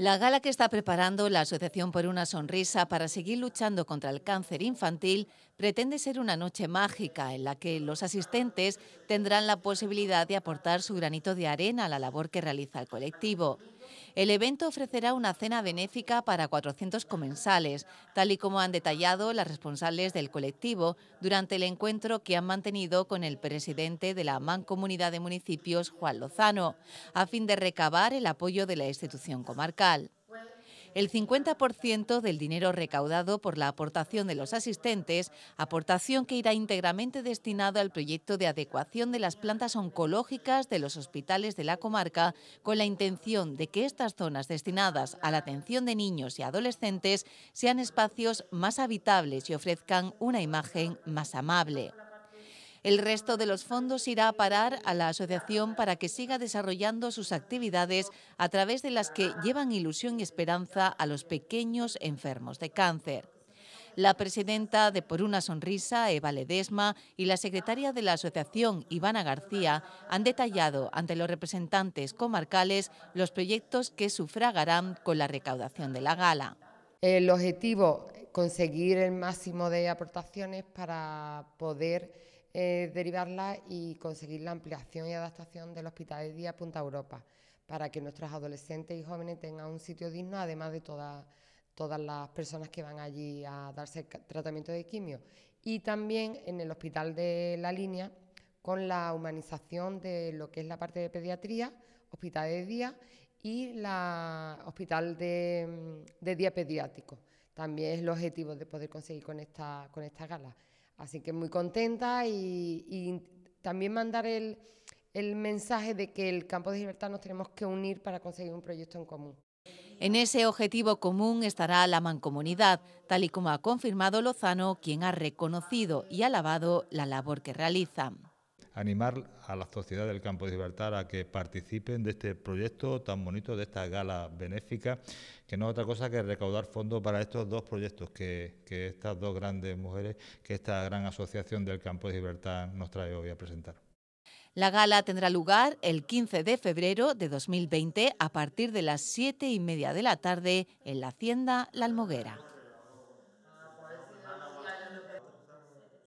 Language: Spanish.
La gala que está preparando la Asociación por una Sonrisa para seguir luchando contra el cáncer infantil pretende ser una noche mágica en la que los asistentes tendrán la posibilidad de aportar su granito de arena a la labor que realiza el colectivo. El evento ofrecerá una cena benéfica para 400 comensales, tal y como han detallado las responsables del colectivo durante el encuentro que han mantenido con el presidente de la Mancomunidad de Municipios, Juan Lozano, a fin de recabar el apoyo de la institución comarcal el 50% del dinero recaudado por la aportación de los asistentes, aportación que irá íntegramente destinada al proyecto de adecuación de las plantas oncológicas de los hospitales de la comarca, con la intención de que estas zonas destinadas a la atención de niños y adolescentes sean espacios más habitables y ofrezcan una imagen más amable. El resto de los fondos irá a parar a la asociación para que siga desarrollando sus actividades a través de las que llevan ilusión y esperanza a los pequeños enfermos de cáncer. La presidenta de Por una Sonrisa, Eva Ledesma, y la secretaria de la asociación, Ivana García, han detallado ante los representantes comarcales los proyectos que sufragarán con la recaudación de la gala. El objetivo, conseguir el máximo de aportaciones para poder eh, derivarla y conseguir la ampliación y adaptación del Hospital de Día Punta Europa para que nuestros adolescentes y jóvenes tengan un sitio digno, además de todas las personas que van allí a darse tratamiento de quimio. Y también en el Hospital de la Línea, con la humanización de lo que es la parte de pediatría, Hospital de Día y la Hospital de, de Día Pediátrico. También es el objetivo de poder conseguir con esta, con esta gala. Así que muy contenta y, también mandar el, mensaje de que el campo de libertad nos tenemos que unir para conseguir un proyecto en común. En ese objetivo común estará la mancomunidad, tal y como ha confirmado Lozano, quien ha reconocido y alabado la labor que realizan animar a la sociedad del campo de Libertad a que participen de este proyecto tan bonito, de esta gala benéfica, que no es otra cosa que recaudar fondos para estos dos proyectos que, estas dos grandes mujeres, que esta gran asociación del campo de Libertad nos trae hoy a presentar. La gala tendrá lugar el 15 de febrero de 2020 a partir de las 7 y media de la tarde en la Hacienda La Almoguera.